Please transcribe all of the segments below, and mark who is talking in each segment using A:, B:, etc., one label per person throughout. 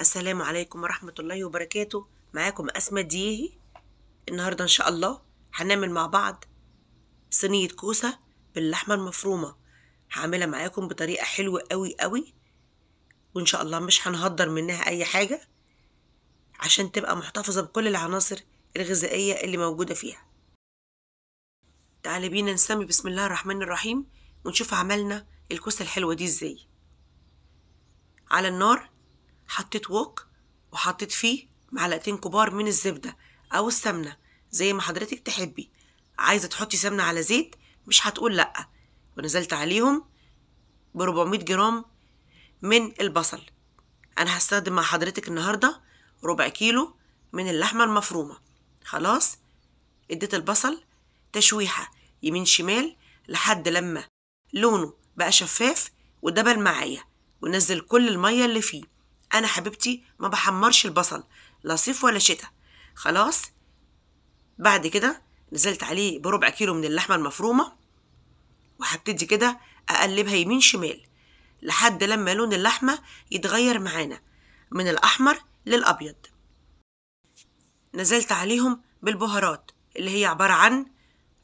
A: السلام عليكم ورحمة الله وبركاته معاكم أسماء ديهي النهاردة إن شاء الله هنعمل مع بعض صينية كوسة باللحمة المفرومة هعملها معاكم بطريقة حلوة قوي قوي وإن شاء الله مش هنهدر منها أي حاجة عشان تبقى محتفظة بكل العناصر الغذائية اللي موجودة فيها تعالي بينا نسمي بسم الله الرحمن الرحيم ونشوف عملنا الكوسة الحلوة دي ازاي على النار حطيت ووك وحطيت فيه معلقتين كبار من الزبدة أو السمنة زي ما حضرتك تحبي عايزة تحطي سمنة على زيت مش هتقول لأ ونزلت عليهم ب 400 جرام من البصل أنا هستخدم مع حضرتك النهاردة ربع كيلو من اللحمة المفرومة خلاص اديت البصل تشويحة يمين شمال لحد لما لونه بقى شفاف ودبل معايا ونزل كل المية اللي فيه انا حبيبتي ما بحمرش البصل لا صيف ولا شتاء خلاص بعد كده نزلت عليه بربع كيلو من اللحمه المفرومه وهبتدي كده اقلبها يمين شمال لحد لما لون اللحمه يتغير معانا من الاحمر للابيض نزلت عليهم بالبهارات اللي هي عباره عن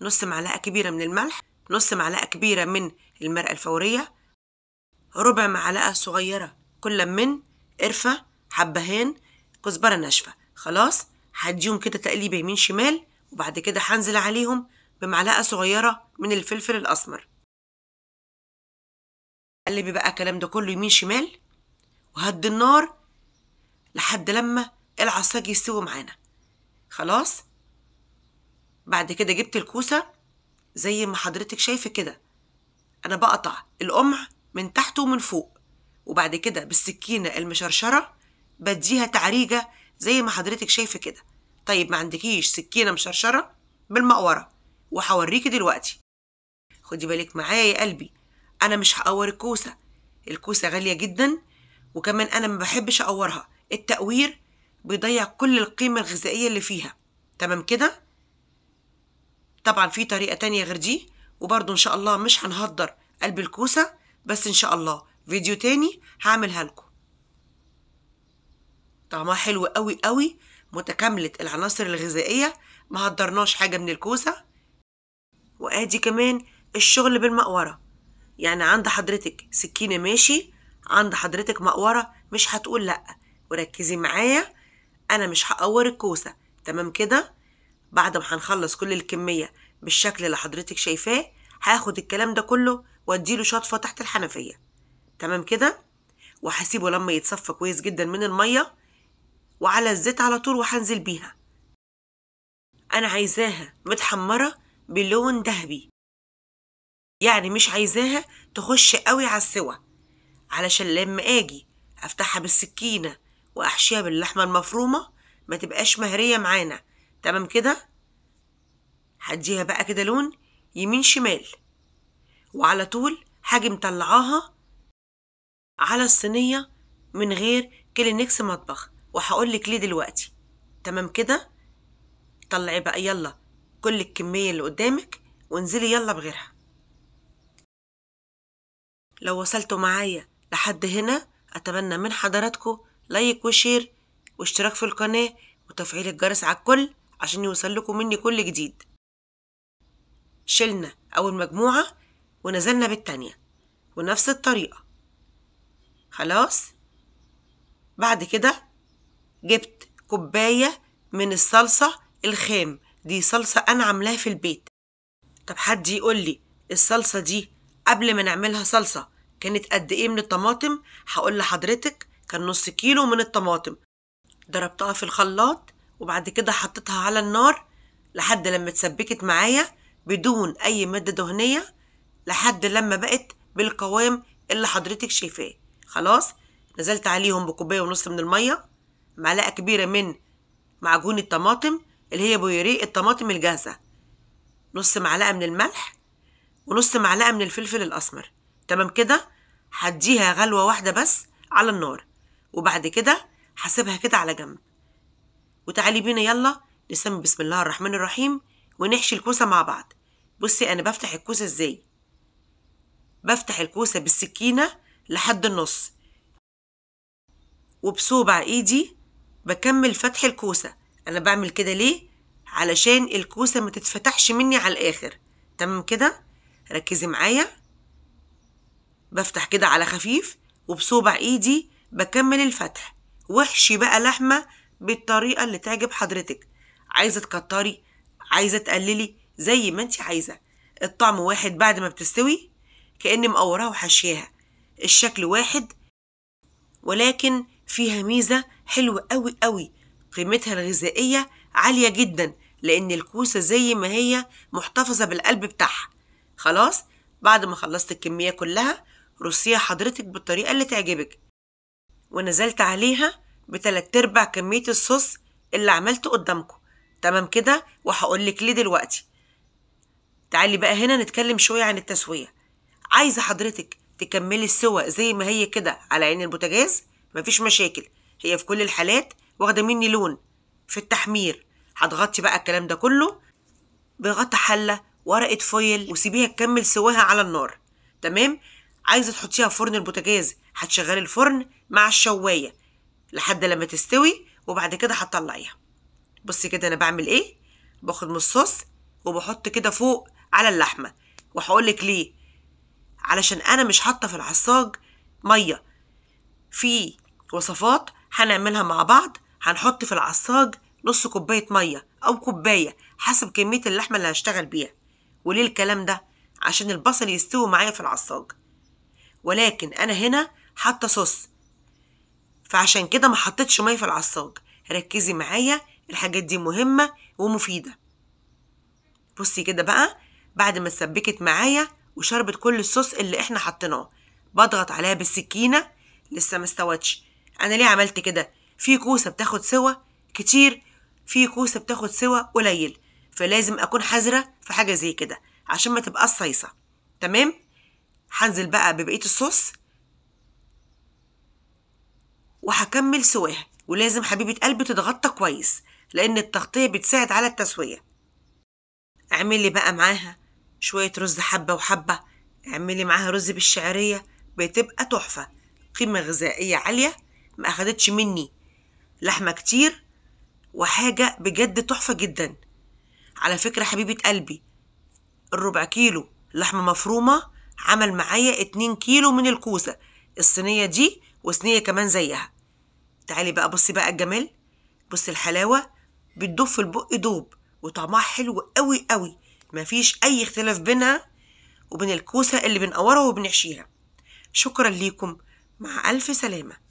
A: نص معلقه كبيره من الملح نص معلقه كبيره من المرقه الفوريه ربع معلقه صغيره كل من قرفة حبهان كزبرة ناشفة خلاص هديهم كده تقليبة يمين شمال وبعد كده هنزل عليهم بمعلقة صغيرة من الفلفل الأسمر قلبي بقى الكلام ده كله يمين شمال وهدي النار لحد لما العصاج يستوي معانا خلاص بعد كده جبت الكوسة زي ما حضرتك شايفة كده أنا بقطع القمع من تحت ومن فوق وبعد كده بالسكينة المشرشرة بديها تعريجة زي ما حضرتك شايفة كده طيب ما عندكيش سكينة مشرشرة بالمقورة وهوريكي دلوقتي خدي بالك معايا يا قلبي أنا مش هقور الكوسة الكوسة غالية جدا وكمان أنا ما بحبش أقورها التقوير بيضيع كل القيمة الغذائية اللي فيها تمام كده؟ طبعا في طريقة تانية غير دي وبرضه إن شاء الله مش هنهدر قلب الكوسة بس إن شاء الله فيديو تاني هعملها لكم طعمها حلو قوي قوي متكاملة العناصر الغذائية ما هدرناش حاجة من الكوسة وادي كمان الشغل بالمقورة يعني عند حضرتك سكينة ماشي عند حضرتك مقورة مش هتقول لأ وركزي معايا أنا مش هقور الكوسة تمام كده بعد ما هنخلص كل الكمية بالشكل اللي حضرتك شايفاه هاخد الكلام ده كله واديله شطفة تحت الحنفية تمام كده وهسيبه لما يتصفى كويس جدا من الميه وعلى الزيت على طول وهنزل بيها انا عايزاها متحمره بلون ذهبي يعني مش عايزاها تخش قوي على السوا علشان لما اجي افتحها بالسكينه واحشيها باللحمه المفرومه ما تبقاش مهريه معانا تمام كده هديها بقى كده لون يمين شمال وعلى طول هاجي مطلعاها على الصينية من غير كلينكس مطبخ وهقولك ليه دلوقتي تمام كده طلعي بقى يلا كل الكمية اللي قدامك وانزلي يلا بغيرها لو وصلتوا معايا لحد هنا أتمنى من حضراتكم لايك وشير واشتراك في القناة وتفعيل الجرس على الكل عشان يوصلكم مني كل جديد شلنا أول مجموعة ونزلنا بالتانية ونفس الطريقة خلاص بعد كده جبت كوباية من الصلصة الخام دي صلصة أنا عاملاها في البيت طب حد يقول لي الصلصة دي قبل ما نعملها صلصة كانت قد إيه من الطماطم هقول لحضرتك كان نص كيلو من الطماطم ضربتها في الخلاط وبعد كده حطيتها على النار لحد لما اتسبكت معايا بدون أي مادة دهنية لحد لما بقت بالقوام اللي حضرتك شايفاه خلاص نزلت عليهم بكوبايه ونص من الميه معلقه كبيره من معجون الطماطم اللي هي بويريه الطماطم الجاهزه نص معلقه من الملح ونص معلقه من الفلفل الاسمر تمام كده هديها غلوه واحده بس على النار وبعد كده هسيبها كده على جنب وتعالي بينا يلا نسمي بسم الله الرحمن الرحيم ونحشي الكوسه مع بعض بصي انا بفتح الكوسه ازاي بفتح الكوسه بالسكينه لحد النص وبصوبع ايدي بكمل فتح الكوسة انا بعمل كده ليه علشان الكوسة ما تتفتحش مني على الاخر تمام كده ركزي معايا بفتح كده على خفيف وبصوبع ايدي بكمل الفتح وحشي بقى لحمة بالطريقة اللي تعجب حضرتك عايزة تكتري عايزة تقللي زي ما انت عايزة الطعم واحد بعد ما بتستوي كأني مقوراها وحشيها الشكل واحد ولكن فيها ميزة حلوة قوي قوي قيمتها الغذائية عالية جدا لأن الكوسة زي ما هي محتفظة بالقلب بتاعها خلاص بعد ما خلصت الكمية كلها رصيها حضرتك بالطريقة اللي تعجبك ونزلت عليها بتلات ارباع كمية الصوص اللي عملته قدامكم تمام كده وهقولك ليه دلوقتي تعالي بقى هنا نتكلم شوية عن التسوية عايزة حضرتك تكملي السوا زي ما هي كده على عين البوتاجاز مفيش مشاكل هي في كل الحالات واخده مني لون في التحمير هتغطي بقى الكلام ده كله بغطى حله ورقه فويل وسيبيها تكمل سواها على النار تمام عايزه تحطيها في فرن البوتاجاز هتشغلي الفرن مع الشوايه لحد لما تستوي وبعد كده هتطلعيها بصي كده انا بعمل ايه باخد من الصوص وبحط كده فوق على اللحمه وهقولك ليه علشان انا مش حاطه في العصاج ميه في وصفات هنعملها مع بعض هنحط في العصاج نص كوبايه ميه او كوبايه حسب كميه اللحمه اللي هشتغل بيها وليه الكلام ده عشان البصل يستوي معايا في العصاج ولكن انا هنا حاطه صوص فعشان كده ما حطيتش ميه في العصاج ركزي معايا الحاجات دي مهمه ومفيده بصي كده بقى بعد ما اتسبكت معايا وشربت كل الصوص اللي احنا حطيناه بضغط عليها بالسكينة لسه مستوتش انا ليه عملت كده في كوسة بتاخد سوا كتير في كوسة بتاخد سوا قليل فلازم اكون حذرة في حاجة زي كده عشان ما تبقى صيصة تمام هنزل بقى ببقية الصوص وهكمل سواها ولازم حبيبة قلبي تتغطى كويس لأن التغطية بتساعد على التسوية اعملي بقى معاها شوية رز حبة وحبة اعملي معاها رز بالشعرية بتبقى تحفة قيمة غذائية عالية ما أخدتش مني لحمة كتير وحاجة بجد تحفة جدا على فكرة حبيبة قلبي الربع كيلو لحمة مفرومة عمل معايا اتنين كيلو من الكوسة الصينية دي وصينية كمان زيها تعالي بقى بصي بقى الجمال بصي الحلاوة بتدوب في البق دوب وطعمها حلو قوي قوي مفيش أي اختلاف بينها وبين الكوسة اللي بنقورها وبنحشيها شكرا ليكم مع ألف سلامة